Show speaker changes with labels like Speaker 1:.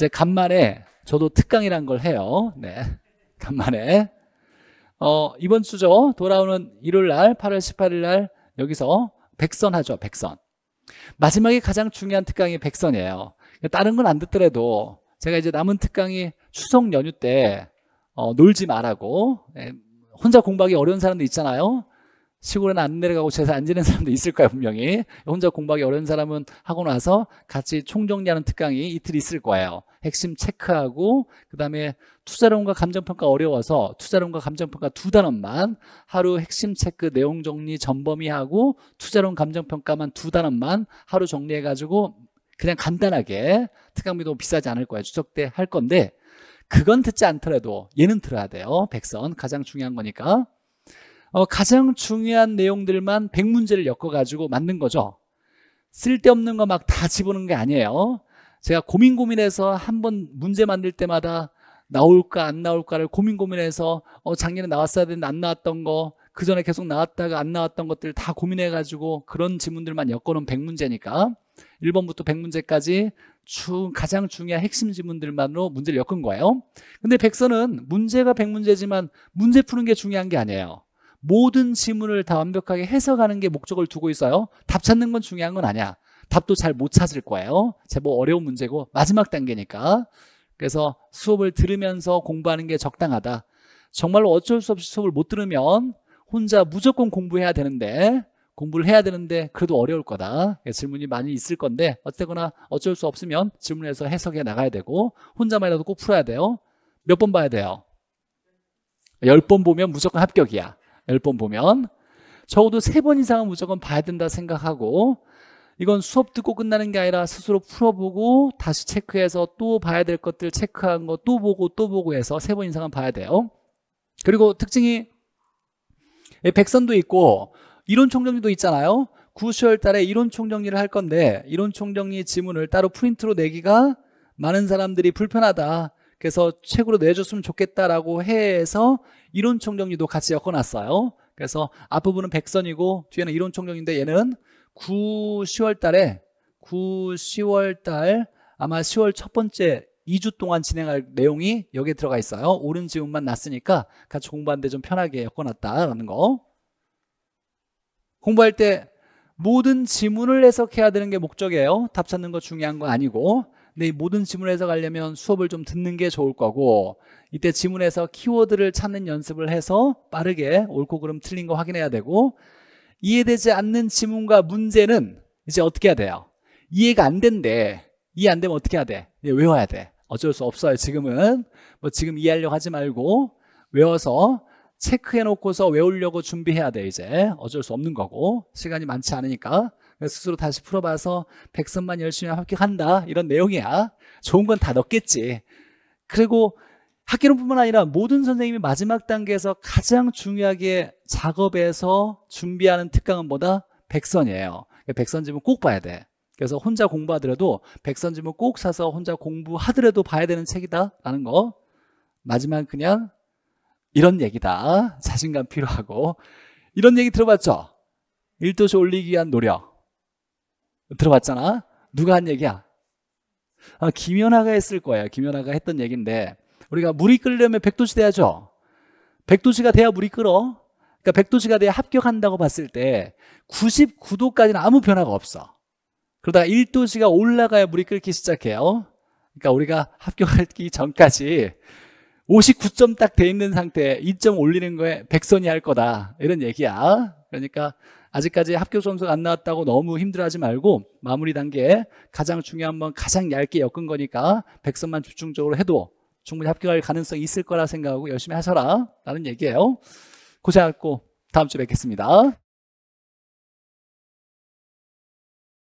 Speaker 1: 이제 간만에 저도 특강이란 걸 해요. 네. 간만에. 어, 이번 주죠. 돌아오는 일요일 날, 8월 18일 날, 여기서 백선 하죠. 백선. 마지막에 가장 중요한 특강이 백선이에요. 다른 건 안 듣더라도 제가 이제 남은 특강이 추석 연휴 때 어, 놀지 말라고 예, 혼자 공부하기 어려운 사람들 있잖아요. 시골에는 안 내려가고 제사 안 지내는 사람도 있을 거야 분명히 혼자 공부하기 어려운 사람은 하고 나서 같이 총정리하는 특강이 이틀 있을 거예요 핵심 체크하고 그 다음에 투자론과 감정평가 어려워서 투자론과 감정평가 두 단원만 하루 핵심 체크 내용 정리 전범위하고 투자론 감정평가만 두 단원만 하루 정리해가지고 그냥 간단하게 특강비도 비싸지 않을 거예요 추석 때 할 건데 그건 듣지 않더라도 얘는 들어야 돼요 백선 가장 중요한 거니까 어, 가장 중요한 내용들만 100문제를 엮어가지고 만든 거죠. 쓸데없는 거 막 다 집어넣은 게 아니에요. 제가 고민 고민해서 한번 문제 만들 때마다 나올까 안 나올까를 고민 고민해서 어, 작년에 나왔어야 되는데 안 나왔던 거, 그 전에 계속 나왔다가 안 나왔던 것들 다 고민해가지고 그런 지문들만 엮어놓은 100문제니까 1번부터 100문제까지 중, 가장 중요한 핵심 지문들만으로 문제를 엮은 거예요. 근데 백선은 문제가 100문제지만 문제 푸는 게 중요한 게 아니에요. 모든 지문을 다 완벽하게 해석하는 게 목적을 두고 있어요. 답 찾는 건 중요한 건 아니야. 답도 잘 못 찾을 거예요. 제법 뭐 어려운 문제고 마지막 단계니까. 그래서 수업을 들으면서 공부하는 게 적당하다. 정말로 어쩔 수 없이 수업을 못 들으면 혼자 무조건 공부해야 되는데 공부를 해야 되는데 그래도 어려울 거다. 질문이 많이 있을 건데 어쨌거나 어쩔 수 없으면 질문에서 해석해 나가야 되고 혼자만이라도 꼭 풀어야 돼요. 몇 번 봐야 돼요? 1 0번 보면 무조건 합격이야. 열번 보면 적어도 세 번 이상은 무조건 봐야 된다 생각하고 이건 수업 듣고 끝나는 게 아니라 스스로 풀어보고 다시 체크해서 또 봐야 될 것들 체크한 거 또 보고 또 보고 해서 세 번 이상은 봐야 돼요 그리고 특징이 예, 백선도 있고 이론 총정리도 있잖아요 9, 10월 달에 이론 총정리를 할 건데 이론 총정리 지문을 따로 프린트로 내기가 많은 사람들이 불편하다 그래서 책으로 내줬으면 좋겠다라고 해서 이론 총정리도 같이 엮어놨어요. 그래서 앞부분은 백선이고 뒤에는 이론 총정인데 얘는 9, 10월 달에 9, 10월 달 아마 10월 첫 번째 2주 동안 진행할 내용이 여기에 들어가 있어요. 옳은 지문만 났으니까 같이 공부하는데 좀 편하게 엮어놨다라는 거. 공부할 때 모든 지문을 해석해야 되는 게 목적이에요. 답 찾는 거 중요한 거 아니고 근데 네, 이 모든 지문에서 가려면 수업을 좀 듣는 게 좋을 거고 이때 지문에서 키워드를 찾는 연습을 해서 빠르게 옳고 그름 틀린 거 확인해야 되고 이해되지 않는 지문과 문제는 이제 어떻게 해야 돼요? 이해가 안 된대. 이해 안 되면 어떻게 해야 돼? 네, 외워야 돼. 어쩔 수 없어요. 지금은 뭐 지금 이해하려고 하지 말고 외워서 체크해 놓고서 외우려고 준비해야 돼 이제 어쩔 수 없는 거고 시간이 많지 않으니까 스스로 다시 풀어봐서 1 0 0선만 열심히 합격한다 이런 내용이야 좋은 건 다 넣겠지 그리고 학기론뿐만 아니라 모든 선생님이 마지막 단계에서 가장 중요하게 작업해서 준비하는 특강은 뭐다? 1 0 0선이에요1 0 그러니까 0선지문꼭 봐야 돼 그래서 혼자 공부하더라도 1 0 0선지문꼭 사서 혼자 공부하더라도 봐야 되는 책이다라는 거 마지막 그냥 이런 얘기다 자신감 필요하고 이런 얘기 들어봤죠? 1도시 올리기 위한 노력 들어봤잖아. 누가 한 얘기야? 아, 김연아가 했을 거예요. 김연아가 했던 얘기인데 우리가 물이 끓려면 백도시 돼야죠. 백도시가 돼야 물이 끓어. 그러니까 백도시가 돼야 합격한다고 봤을 때 99도까지는 아무 변화가 없어. 그러다가 1도시가 올라가야 물이 끓기 시작해요. 그러니까 우리가 합격하기 전까지 59점 딱 돼 있는 상태 에 2점 올리는 거에 백선이 할 거다. 이런 얘기야. 그러니까 아직까지 합격 점수가 안 나왔다고 너무 힘들어하지 말고 마무리 단계에 가장 중요한 건 가장 얇게 엮은 거니까 100선만 집중적으로 해도 충분히 합격할 가능성이 있을 거라 생각하고 열심히 하셔라 라는 얘기예요 고생하셨고 다음 주에 뵙겠습니다